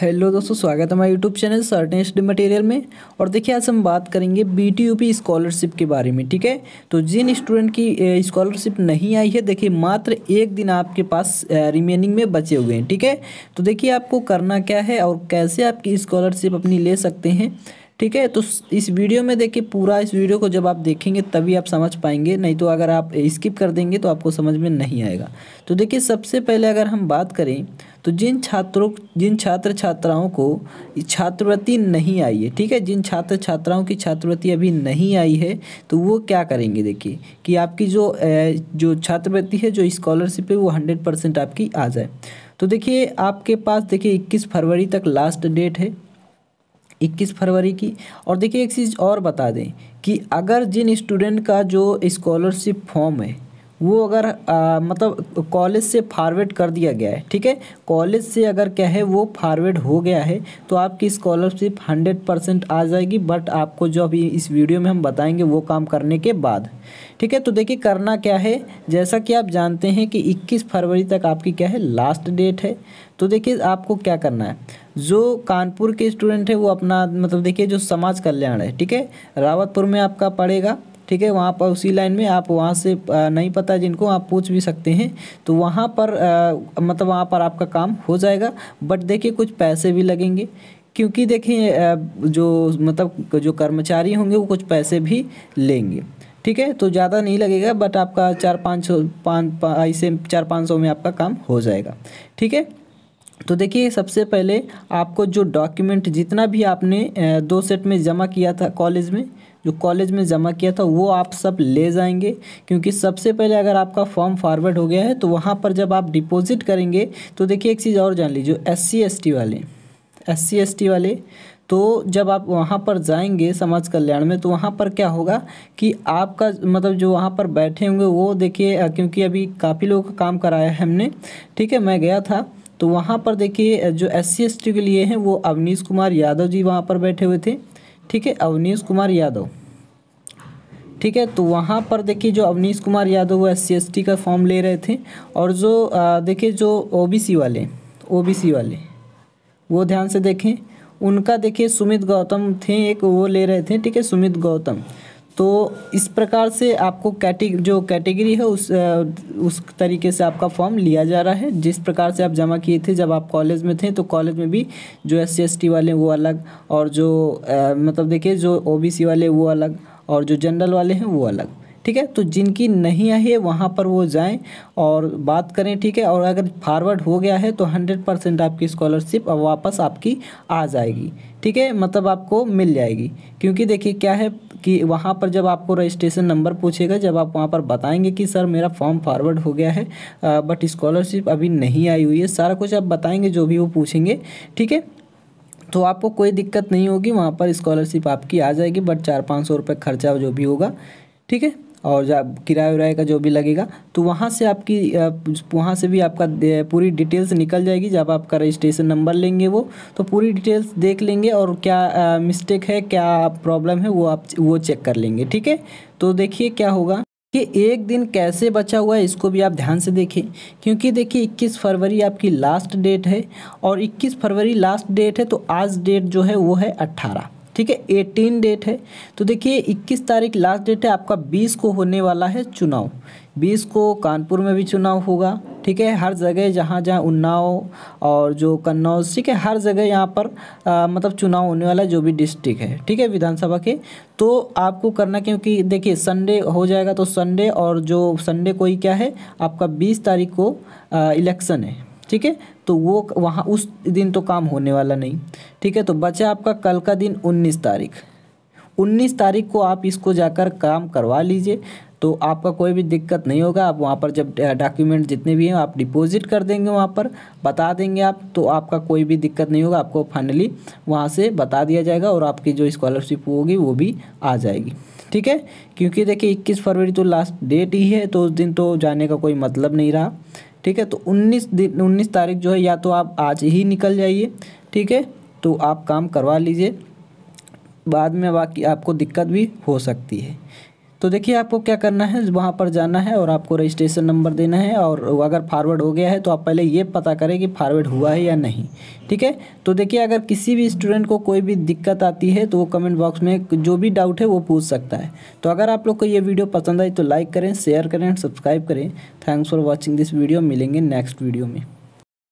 hello दोस्तों स्वागत है हमारे यूट्यूब चैनल सर्टेस्ट मटेरियल में और देखिए आज हम बात करेंगे बीटीयूपी स्कॉलरशिप के बारे में ठीक है तो जिन स्टूडेंट की स्कॉलरशिप नहीं आई है देखिए मात्र एक दिन आपके पास रिमेनिंग में बचे हुए हैं ठीक है तो देखिए आपको करना क्या है और कैसे आपकी स्कॉलरशिप अपनी ले सकते हैं ठीक है तो इस वीडियो में देखिए पूरा इस वीडियो को जब आप देखेंगे तभी आप समझ पाएंगे नहीं तो अगर आप स्किप कर देंगे तो आपको समझ में नहीं आएगा तो देखिए सबसे पहले अगर हम बात करें तो जिन छात्रों जिन छात्र छात्राओं को छात्रवृत्ति नहीं आई है ठीक है जिन छात्र छात्राओं की छात्रवृत्ति अभी नहीं आई है तो वो क्या करेंगे देखिए कि आपकी जो जो छात्रवृत्ति है जो स्कॉलरशिप है वो हंड्रेड परसेंट आपकी आ जाए तो देखिए आपके पास देखिए इक्कीस फरवरी तक लास्ट डेट है इक्कीस फरवरी की और देखिए एक चीज़ और बता दें कि अगर जिन स्टूडेंट का जो स्कॉलरशिप फॉर्म है वो अगर आ, मतलब कॉलेज से फारवर्ड कर दिया गया है ठीक है कॉलेज से अगर क्या है वो फारवर्ड हो गया है तो आपकी स्कॉलरशिप हंड्रेड परसेंट आ जाएगी बट आपको जो अभी इस वीडियो में हम बताएंगे वो काम करने के बाद ठीक है तो देखिए करना क्या है जैसा कि आप जानते हैं कि 21 फरवरी तक आपकी क्या है लास्ट डेट है तो देखिए आपको क्या करना है जो कानपुर के स्टूडेंट है वो अपना मतलब देखिए जो समाज कल्याण है ठीक है रावतपुर में आपका पड़ेगा ठीक है वहाँ पर उसी लाइन में आप वहाँ से नहीं पता जिनको आप पूछ भी सकते हैं तो वहाँ पर आ, मतलब वहाँ पर आपका काम हो जाएगा बट देखिए कुछ पैसे भी लगेंगे क्योंकि देखिए जो मतलब जो कर्मचारी होंगे वो कुछ पैसे भी लेंगे ठीक है तो ज़्यादा नहीं लगेगा बट आपका चार पाँच सौ पाँच ऐसे चार पाँच सौ में आपका काम हो जाएगा ठीक है तो देखिए सबसे पहले आपको जो डॉक्यूमेंट जितना भी आपने दो सेट में जमा किया था कॉलेज में जो कॉलेज में जमा किया था वो आप सब ले जाएंगे क्योंकि सबसे पहले अगर आपका फॉर्म फॉरवर्ड हो गया है तो वहाँ पर जब आप डिपॉजिट करेंगे तो देखिए एक चीज़ और जान लीजिए एस सी एस वाले एस सी एस वाले तो जब आप वहाँ पर जाएंगे समाज कल्याण में तो वहाँ पर क्या होगा कि आपका मतलब जो वहाँ पर बैठे होंगे वो देखिए क्योंकि अभी काफ़ी लोगों का काम कराया है हमने ठीक है मैं गया था तो वहाँ पर देखिए जो एस सी के लिए हैं वो अवनीश कुमार यादव जी वहाँ पर बैठे हुए थे ठीक है अवनीश कुमार यादव ठीक है तो वहाँ पर देखिए जो अवनीश कुमार यादव वो एस सी का फॉर्म ले रहे थे और जो देखिए जो ओबीसी वाले ओबीसी वाले वो ध्यान से देखें उनका देखिए सुमित गौतम थे एक वो ले रहे थे ठीक है सुमित गौतम तो इस प्रकार से आपको कैटेग जो कैटेगरी है उस उस तरीके से आपका फॉर्म लिया जा रहा है जिस प्रकार से आप जमा किए थे जब आप कॉलेज में थे तो कॉलेज में भी जो एस सी वाले वो अलग और जो आ, मतलब देखिए जो ओ वाले वो अलग और जो जनरल वाले हैं वो अलग ठीक है तो जिनकी नहीं आई है वहाँ पर वो जाएँ और बात करें ठीक है और अगर फारवर्ड हो गया है तो हंड्रेड परसेंट आपकी स्कॉलरशिप वापस आपकी आ जाएगी ठीक है मतलब आपको मिल जाएगी क्योंकि देखिए क्या है कि वहाँ पर जब आपको रजिस्ट्रेशन नंबर पूछेगा जब आप वहाँ पर बताएंगे कि सर मेरा फॉर्म फॉरवर्ड हो गया है आ, बट स्कॉलरशिप अभी नहीं आई हुई है सारा कुछ आप बताएंगे जो भी वो पूछेंगे ठीक है तो आपको कोई दिक्कत नहीं होगी वहाँ पर स्कॉलरशिप आपकी आ जाएगी बट चार पाँच सौ रुपये खर्चा जो भी होगा ठीक है और किराया उराए का जो भी लगेगा तो वहाँ से आपकी वहाँ से भी आपका पूरी डिटेल्स निकल जाएगी जब आपका रजिस्ट्रेशन नंबर लेंगे वो तो पूरी डिटेल्स देख लेंगे और क्या मिस्टेक है क्या प्रॉब्लम है वो आप वो चेक कर लेंगे ठीक है तो देखिए क्या होगा कि एक दिन कैसे बचा हुआ है इसको भी आप ध्यान से देखें क्योंकि देखिए 21 फरवरी आपकी लास्ट डेट है और 21 फरवरी लास्ट डेट है तो आज डेट जो है वो है ठीक है एटीन डेट है तो देखिए इक्कीस तारीख लास्ट डेट है आपका बीस को होने वाला है चुनाव बीस को कानपुर में भी चुनाव होगा ठीक है हर जगह जहाँ जहाँ उन्नाव और जो कन्नौज ठीक है हर जगह यहाँ पर आ, मतलब चुनाव होने वाला जो भी डिस्ट्रिक्ट है ठीक है विधानसभा के तो आपको करना क्योंकि देखिए संडे हो जाएगा तो संडे और जो संडे कोई क्या है आपका बीस तारीख को इलेक्शन है ठीक है तो वो वहाँ उस दिन तो काम होने वाला नहीं ठीक है तो बचा आपका कल का दिन उन्नीस तारीख उन्नीस तारीख को आप इसको जाकर काम करवा लीजिए तो आपका कोई भी दिक्कत नहीं होगा आप वहाँ पर जब डॉक्यूमेंट जितने भी हैं आप डिपॉजिट कर देंगे वहाँ पर बता देंगे आप तो आपका कोई भी दिक्कत नहीं होगा आपको फाइनली वहाँ से बता दिया जाएगा और आपकी जो स्कॉलरशिप होगी वो भी आ जाएगी ठीक है क्योंकि देखिए 21 फरवरी तो लास्ट डेट ही है तो उस दिन तो जाने का कोई मतलब नहीं रहा ठीक है तो 19 दिन 19 तारीख जो है या तो आप आज ही निकल जाइए ठीक है तो आप काम करवा लीजिए बाद में बाकी आपको दिक्कत भी हो सकती है तो देखिए आपको क्या करना है वहाँ पर जाना है और आपको रजिस्ट्रेशन नंबर देना है और अगर फारवर्ड हो गया है तो आप पहले ये पता करें कि फारवर्ड हुआ है या नहीं ठीक है तो देखिए अगर किसी भी स्टूडेंट को कोई भी दिक्कत आती है तो वो कमेंट बॉक्स में जो भी डाउट है वो पूछ सकता है तो अगर आप लोग को ये वीडियो पसंद आई तो लाइक करें शेयर करें सब्सक्राइब करें thanks for watching this video मिलेंगे नेक्स्ट वीडियो में